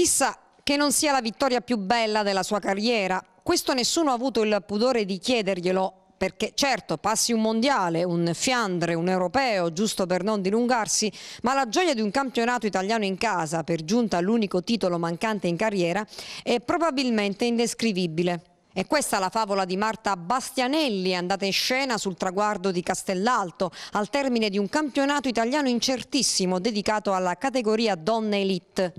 Chissà che non sia la vittoria più bella della sua carriera. Questo nessuno ha avuto il pudore di chiederglielo, perché certo passi un mondiale, un fiandre, un europeo, giusto per non dilungarsi, ma la gioia di un campionato italiano in casa, per giunta l'unico titolo mancante in carriera, è probabilmente indescrivibile. E questa è la favola di Marta Bastianelli, andata in scena sul traguardo di Castellalto, al termine di un campionato italiano incertissimo dedicato alla categoria donne elite.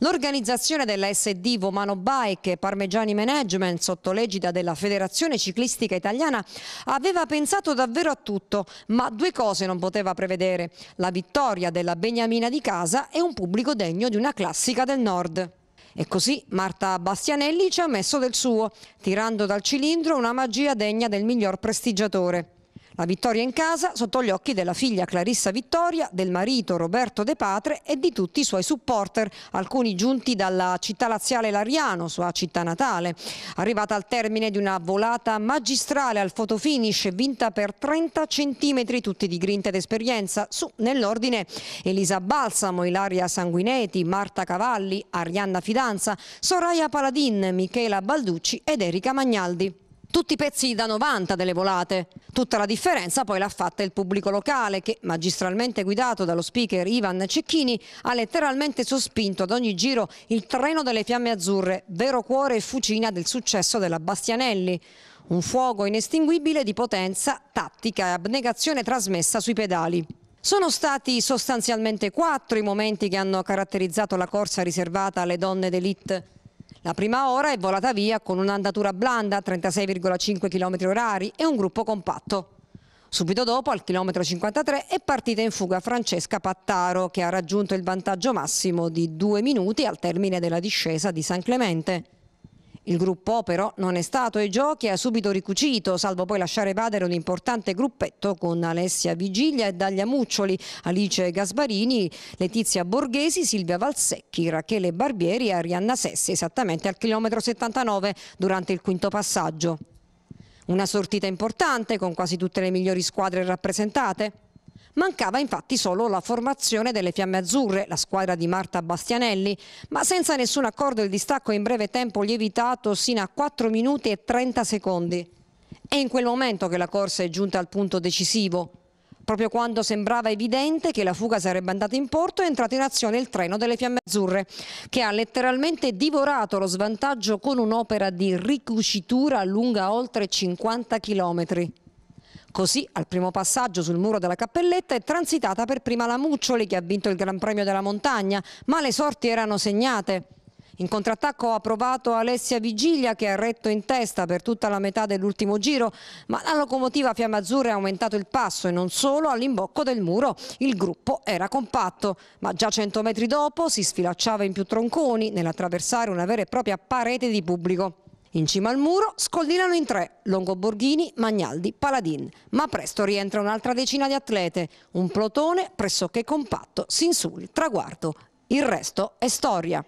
L'organizzazione della SD Vomano Bike e Parmegiani Management, sotto l'egida della Federazione Ciclistica Italiana, aveva pensato davvero a tutto, ma due cose non poteva prevedere. La vittoria della Beniamina di casa e un pubblico degno di una classica del nord. E così Marta Bastianelli ci ha messo del suo, tirando dal cilindro una magia degna del miglior prestigiatore. La vittoria in casa sotto gli occhi della figlia Clarissa Vittoria, del marito Roberto De Patre e di tutti i suoi supporter, alcuni giunti dalla città laziale Lariano, sua città natale. Arrivata al termine di una volata magistrale al fotofinish, vinta per 30 centimetri, tutti di grinta ed esperienza, su nell'ordine Elisa Balsamo, Ilaria Sanguineti, Marta Cavalli, Arianna Fidanza, Soraya Paladin, Michela Balducci ed Erika Magnaldi tutti i pezzi da 90 delle volate. Tutta la differenza poi l'ha fatta il pubblico locale che, magistralmente guidato dallo speaker Ivan Cecchini, ha letteralmente sospinto ad ogni giro il treno delle fiamme azzurre, vero cuore e fucina del successo della Bastianelli. Un fuoco inestinguibile di potenza, tattica e abnegazione trasmessa sui pedali. Sono stati sostanzialmente quattro i momenti che hanno caratterizzato la corsa riservata alle donne d'élite la prima ora è volata via con un'andatura blanda 36,5 km orari e un gruppo compatto. Subito dopo, al chilometro 53, è partita in fuga Francesca Pattaro, che ha raggiunto il vantaggio massimo di due minuti al termine della discesa di San Clemente. Il gruppo però non è stato ai giochi e ha subito ricucito, salvo poi lasciare vadere un importante gruppetto con Alessia Vigilia e Daglia Muccioli, Alice Gasbarini, Letizia Borghesi, Silvia Valsecchi, Rachele Barbieri e Arianna Sessi, esattamente al chilometro 79 durante il quinto passaggio. Una sortita importante con quasi tutte le migliori squadre rappresentate. Mancava infatti solo la formazione delle Fiamme Azzurre, la squadra di Marta Bastianelli, ma senza nessun accordo il distacco è in breve tempo lievitato sino a 4 minuti e 30 secondi. È in quel momento che la corsa è giunta al punto decisivo. Proprio quando sembrava evidente che la fuga sarebbe andata in porto è entrato in azione il treno delle Fiamme Azzurre, che ha letteralmente divorato lo svantaggio con un'opera di ricucitura lunga oltre 50 chilometri. Così al primo passaggio sul muro della cappelletta è transitata per prima la Muccioli che ha vinto il Gran Premio della Montagna, ma le sorti erano segnate. In contrattacco ha provato Alessia Vigilia che ha retto in testa per tutta la metà dell'ultimo giro, ma la locomotiva Fiamma Azzurra ha aumentato il passo e non solo all'imbocco del muro. Il gruppo era compatto, ma già 100 metri dopo si sfilacciava in più tronconi nell'attraversare una vera e propria parete di pubblico. In cima al muro scollinano in tre Longoborghini, Magnaldi, Paladin, ma presto rientra un'altra decina di atlete, un plotone pressoché compatto, Sinsul, Traguardo. Il resto è storia.